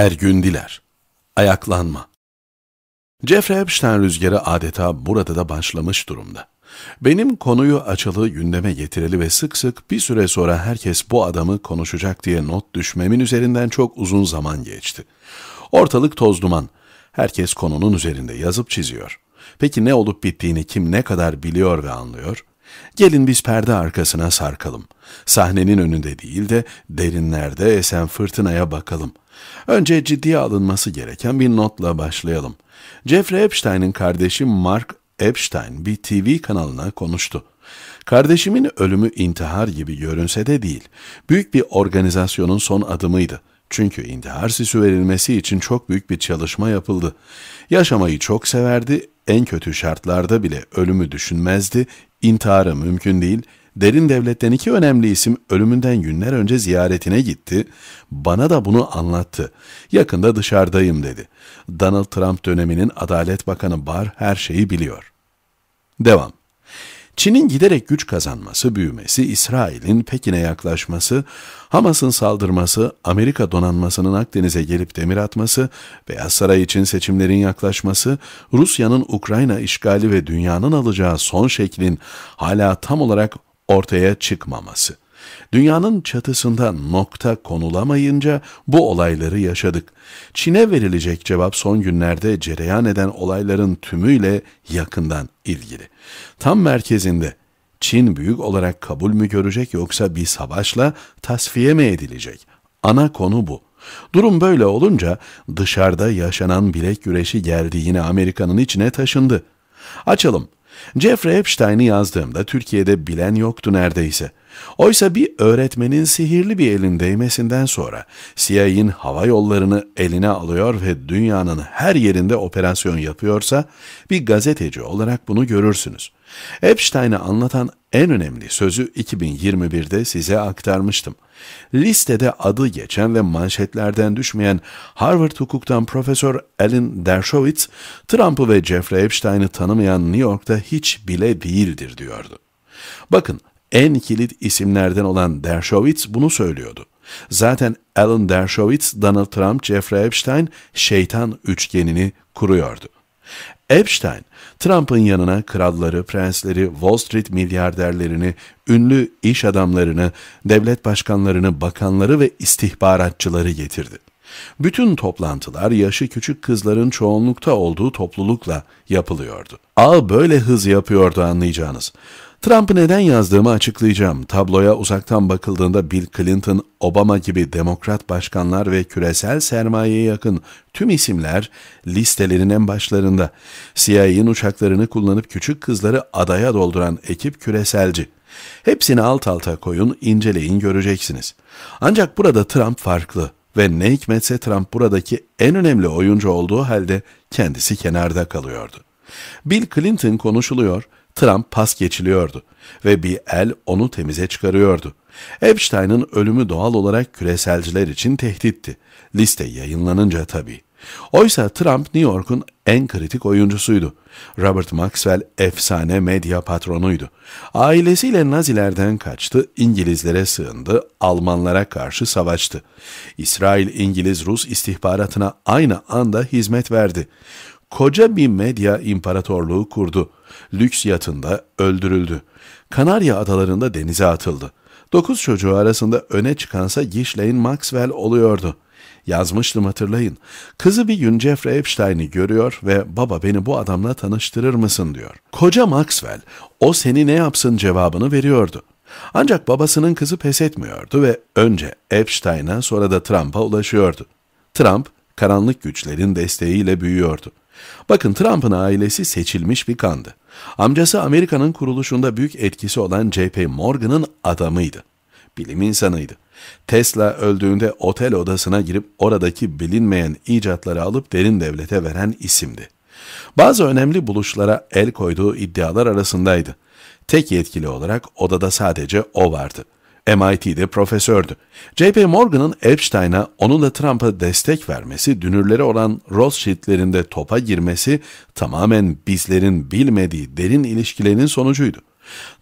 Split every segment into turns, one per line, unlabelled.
Ergün Diler Ayaklanma Jeffrey Epstein rüzgarı adeta burada da başlamış durumda. Benim konuyu açılı gündeme getireli ve sık sık bir süre sonra herkes bu adamı konuşacak diye not düşmemin üzerinden çok uzun zaman geçti. Ortalık toz duman. Herkes konunun üzerinde yazıp çiziyor. Peki ne olup bittiğini kim ne kadar biliyor ve anlıyor? Gelin biz perde arkasına sarkalım. Sahnenin önünde değil de derinlerde esen fırtınaya bakalım. Önce ciddiye alınması gereken bir notla başlayalım. Jeffrey Epstein'in kardeşi Mark Epstein bir TV kanalına konuştu. Kardeşimin ölümü intihar gibi görünse de değil, büyük bir organizasyonun son adımıydı. Çünkü intihar sisi verilmesi için çok büyük bir çalışma yapıldı. Yaşamayı çok severdi, en kötü şartlarda bile ölümü düşünmezdi, intiharı mümkün değil, Derin devletten iki önemli isim ölümünden günler önce ziyaretine gitti. Bana da bunu anlattı. Yakında dışarıdayım dedi. Donald Trump döneminin Adalet Bakanı Barr her şeyi biliyor. Devam. Çin'in giderek güç kazanması, büyümesi, İsrail'in Pekin'e yaklaşması, Hamas'ın saldırması, Amerika donanmasının Akdeniz'e gelip demir atması, Beyaz Saray için seçimlerin yaklaşması, Rusya'nın Ukrayna işgali ve dünyanın alacağı son şeklin hala tam olarak ortaya çıkmaması. Dünyanın çatısında nokta konulamayınca bu olayları yaşadık. Çin'e verilecek cevap son günlerde cereyan eden olayların tümüyle yakından ilgili. Tam merkezinde Çin büyük olarak kabul mü görecek yoksa bir savaşla tasfiye mi edilecek? Ana konu bu. Durum böyle olunca dışarıda yaşanan bilek güreşi geldi yine Amerika'nın içine taşındı. Açalım Jeffrey Epstein'i yazdığımda Türkiye'de bilen yoktu neredeyse. Oysa bir öğretmenin sihirli bir elin değmesinden sonra CIA'in hava yollarını eline alıyor ve dünyanın her yerinde operasyon yapıyorsa bir gazeteci olarak bunu görürsünüz. Epstein'e anlatan en önemli sözü 2021'de size aktarmıştım. Listede adı geçen ve manşetlerden düşmeyen Harvard hukuktan Profesör Alan Dershowitz, Trump'ı ve Jeffrey Epstein'i tanımayan New York'ta hiç bile değildir diyordu. Bakın en kilit isimlerden olan Dershowitz bunu söylüyordu. Zaten Alan Dershowitz, Donald Trump, Jeffrey Epstein şeytan üçgenini kuruyordu. Epstein, Trump'ın yanına kralları, prensleri, Wall Street milyarderlerini, ünlü iş adamlarını, devlet başkanlarını, bakanları ve istihbaratçıları getirdi. Bütün toplantılar yaşı küçük kızların çoğunlukta olduğu toplulukla yapılıyordu. Ağ böyle hız yapıyordu anlayacağınız. Trump'ı neden yazdığımı açıklayacağım. Tabloya uzaktan bakıldığında Bill Clinton, Obama gibi demokrat başkanlar ve küresel sermayeye yakın tüm isimler listelerin en başlarında. CIA'in uçaklarını kullanıp küçük kızları adaya dolduran ekip küreselci. Hepsini alt alta koyun, inceleyin göreceksiniz. Ancak burada Trump farklı ve ne hikmetse Trump buradaki en önemli oyuncu olduğu halde kendisi kenarda kalıyordu. Bill Clinton konuşuluyor Trump pas geçiliyordu ve bir el onu temize çıkarıyordu. Epstein'ın ölümü doğal olarak küreselciler için tehditti. Liste yayınlanınca tabii. Oysa Trump New York'un en kritik oyuncusuydu. Robert Maxwell efsane medya patronuydu. Ailesiyle Nazilerden kaçtı, İngilizlere sığındı, Almanlara karşı savaştı. İsrail, İngiliz, Rus istihbaratına aynı anda hizmet verdi. Koca bir medya imparatorluğu kurdu lüks yatında öldürüldü. Kanarya adalarında denize atıldı. Dokuz çocuğu arasında öne çıkansa Ghislaine Maxwell oluyordu. Yazmıştım hatırlayın. Kızı bir gün Jeffrey Epstein'i görüyor ve baba beni bu adamla tanıştırır mısın diyor. Koca Maxwell o seni ne yapsın cevabını veriyordu. Ancak babasının kızı pes etmiyordu ve önce Epstein'a sonra da Trump'a ulaşıyordu. Trump karanlık güçlerin desteğiyle büyüyordu. Bakın Trump'ın ailesi seçilmiş bir kandı. Amcası Amerika'nın kuruluşunda büyük etkisi olan J.P. Morgan'ın adamıydı. Bilim insanıydı. Tesla öldüğünde otel odasına girip oradaki bilinmeyen icatları alıp derin devlete veren isimdi. Bazı önemli buluşlara el koyduğu iddialar arasındaydı. Tek yetkili olarak odada sadece o vardı.'' MIT'de profesördü. JP Morgan'ın Epstein'a onunla Trump'a destek vermesi, dünürleri olan Rothschild'lerinde topa girmesi tamamen bizlerin bilmediği derin ilişkilerinin sonucuydu.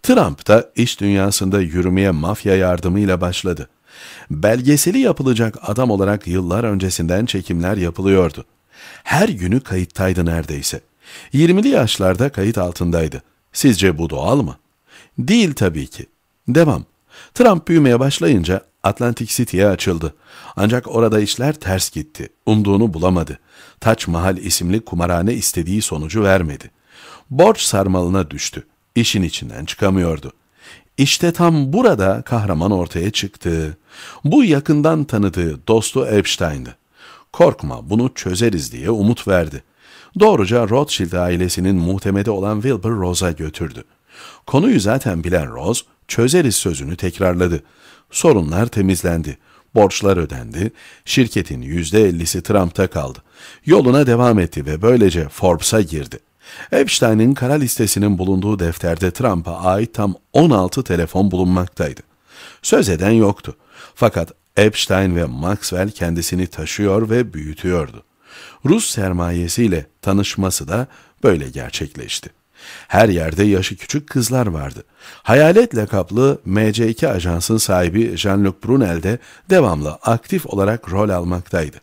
Trump da iş dünyasında yürümeye mafya yardımıyla başladı. Belgeseli yapılacak adam olarak yıllar öncesinden çekimler yapılıyordu. Her günü kayıttaydı neredeyse. 20'li yaşlarda kayıt altındaydı. Sizce bu doğal mı? Değil tabii ki. Devam. Trump büyümeye başlayınca Atlantic City'ye açıldı. Ancak orada işler ters gitti. Umduğunu bulamadı. Taç Mahal isimli kumarhane istediği sonucu vermedi. Borç sarmalına düştü. İşin içinden çıkamıyordu. İşte tam burada kahraman ortaya çıktı. Bu yakından tanıdığı dostu Epstein'dı. Korkma bunu çözeriz diye umut verdi. Doğruca Rothschild ailesinin muhtemede olan Wilbur Rose'a götürdü. Konuyu zaten bilen Rose, çözeriz sözünü tekrarladı. Sorunlar temizlendi. Borçlar ödendi. Şirketin %50'si Trump'ta kaldı. Yoluna devam etti ve böylece Forbes'a girdi. Epstein'in kara listesinin bulunduğu defterde Trump'a ait tam 16 telefon bulunmaktaydı. Söz eden yoktu. Fakat Epstein ve Maxwell kendisini taşıyor ve büyütüyordu. Rus sermayesiyle tanışması da böyle gerçekleşti. Her yerde yaşı küçük kızlar vardı. Hayaletle kaplı MC2 ajansın sahibi Jean-Luc Brunel de devamlı aktif olarak rol almaktaydı.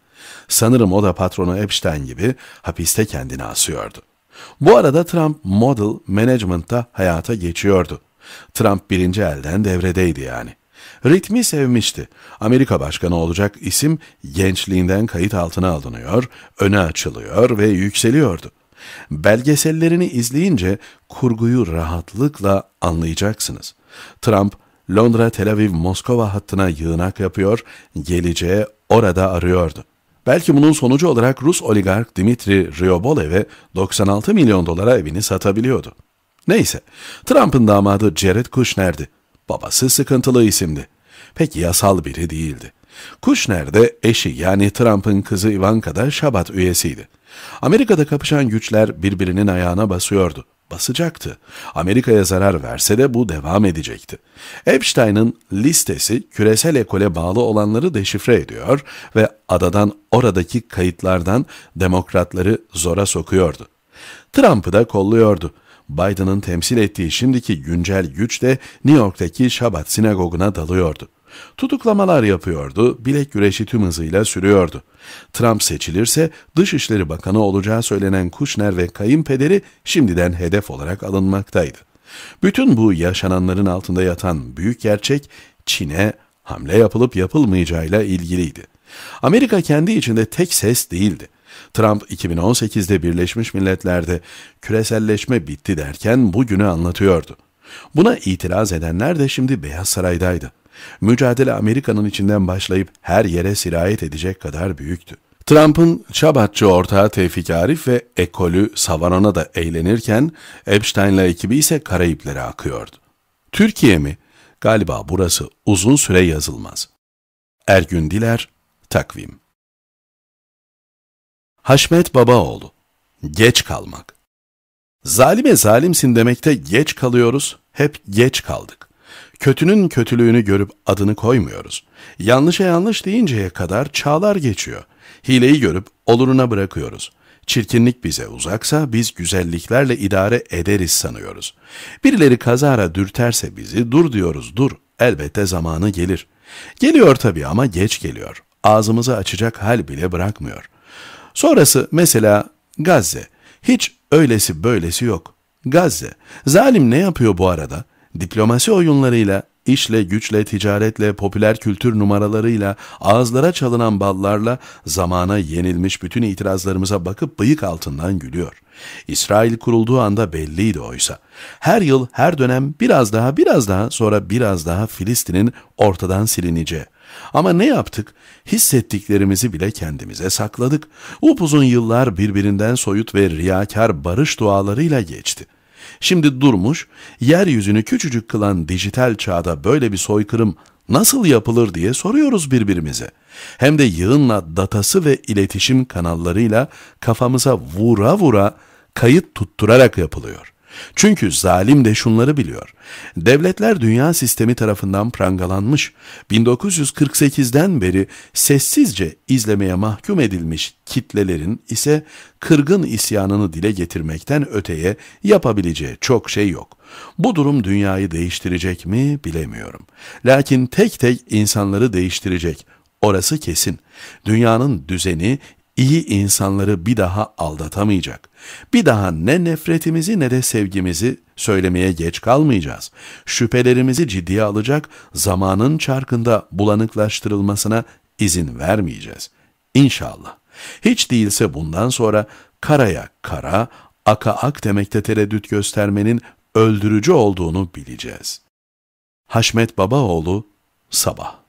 Sanırım o da patronu Epstein gibi hapiste kendini asıyordu. Bu arada Trump Model Management'ta hayata geçiyordu. Trump birinci elden devredeydi yani. Ritmi sevmişti. Amerika başkanı olacak isim gençliğinden kayıt altına alınıyor, öne açılıyor ve yükseliyordu. Belgesellerini izleyince kurguyu rahatlıkla anlayacaksınız. Trump, Londra, Tel Aviv, Moskova hattına yığınak yapıyor, geleceği orada arıyordu. Belki bunun sonucu olarak Rus oligark Dimitri Ryobolev'e 96 milyon dolara evini satabiliyordu. Neyse, Trump'ın damadı Jared Kushner'di. Babası sıkıntılı isimdi. Pek yasal biri değildi. Kushner de eşi yani Trump'ın kızı Ivanka da Şabat üyesiydi. Amerika'da kapışan güçler birbirinin ayağına basıyordu. Basacaktı. Amerika'ya zarar verse de bu devam edecekti. Epstein'ın listesi küresel ekole bağlı olanları deşifre ediyor ve adadan oradaki kayıtlardan demokratları zora sokuyordu. Trump'ı da kolluyordu. Biden'ın temsil ettiği şimdiki güncel güç de New York'taki Şabat sinagoguna dalıyordu. Tutuklamalar yapıyordu, bilek güreşi tüm hızıyla sürüyordu. Trump seçilirse Dışişleri Bakanı olacağı söylenen Kushner ve kayınpederi şimdiden hedef olarak alınmaktaydı. Bütün bu yaşananların altında yatan büyük gerçek Çin'e hamle yapılıp yapılmayacağıyla ilgiliydi. Amerika kendi içinde tek ses değildi. Trump 2018'de Birleşmiş Milletler'de küreselleşme bitti derken bugünü anlatıyordu. Buna itiraz edenler de şimdi Beyaz Saray'daydı. Mücadele Amerika'nın içinden başlayıp her yere sirayet edecek kadar büyüktü. Trump'ın Şabatçı ortağı Tevfik Arif ve ekolü savanana da eğlenirken Epstein'la ekibi ise Karayiplere akıyordu. Türkiye mi? Galiba burası uzun süre yazılmaz. Ergün Diler, Takvim Haşmet Babaoğlu Geç kalmak Zalime zalimsin demekte geç kalıyoruz, hep geç kaldık. Kötünün kötülüğünü görüp adını koymuyoruz. Yanlışa yanlış deyinceye kadar çağlar geçiyor. Hileyi görüp oluruna bırakıyoruz. Çirkinlik bize uzaksa biz güzelliklerle idare ederiz sanıyoruz. Birileri kazara dürterse bizi dur diyoruz dur. Elbette zamanı gelir. Geliyor tabii ama geç geliyor. Ağzımızı açacak hal bile bırakmıyor. Sonrası mesela Gazze. Hiç öylesi böylesi yok. Gazze. Zalim ne yapıyor bu arada? Diplomasi oyunlarıyla, işle, güçle, ticaretle, popüler kültür numaralarıyla, ağızlara çalınan ballarla zamana yenilmiş bütün itirazlarımıza bakıp bıyık altından gülüyor. İsrail kurulduğu anda belliydi oysa. Her yıl, her dönem biraz daha, biraz daha, sonra biraz daha Filistin'in ortadan silineceği. Ama ne yaptık? Hissettiklerimizi bile kendimize sakladık. Upuzun yıllar birbirinden soyut ve riyakar barış dualarıyla geçti. Şimdi durmuş, yeryüzünü küçücük kılan dijital çağda böyle bir soykırım nasıl yapılır diye soruyoruz birbirimize. Hem de yığınla datası ve iletişim kanallarıyla kafamıza vura vura kayıt tutturarak yapılıyor. Çünkü zalim de şunları biliyor. Devletler dünya sistemi tarafından prangalanmış, 1948'den beri sessizce izlemeye mahkum edilmiş kitlelerin ise kırgın isyanını dile getirmekten öteye yapabileceği çok şey yok. Bu durum dünyayı değiştirecek mi bilemiyorum. Lakin tek tek insanları değiştirecek. Orası kesin. Dünyanın düzeni İyi insanları bir daha aldatamayacak. Bir daha ne nefretimizi ne de sevgimizi söylemeye geç kalmayacağız. Şüphelerimizi ciddiye alacak, zamanın çarkında bulanıklaştırılmasına izin vermeyeceğiz. İnşallah. Hiç değilse bundan sonra karaya kara, aka ak demekte tereddüt göstermenin öldürücü olduğunu bileceğiz. Haşmet Babaoğlu Sabah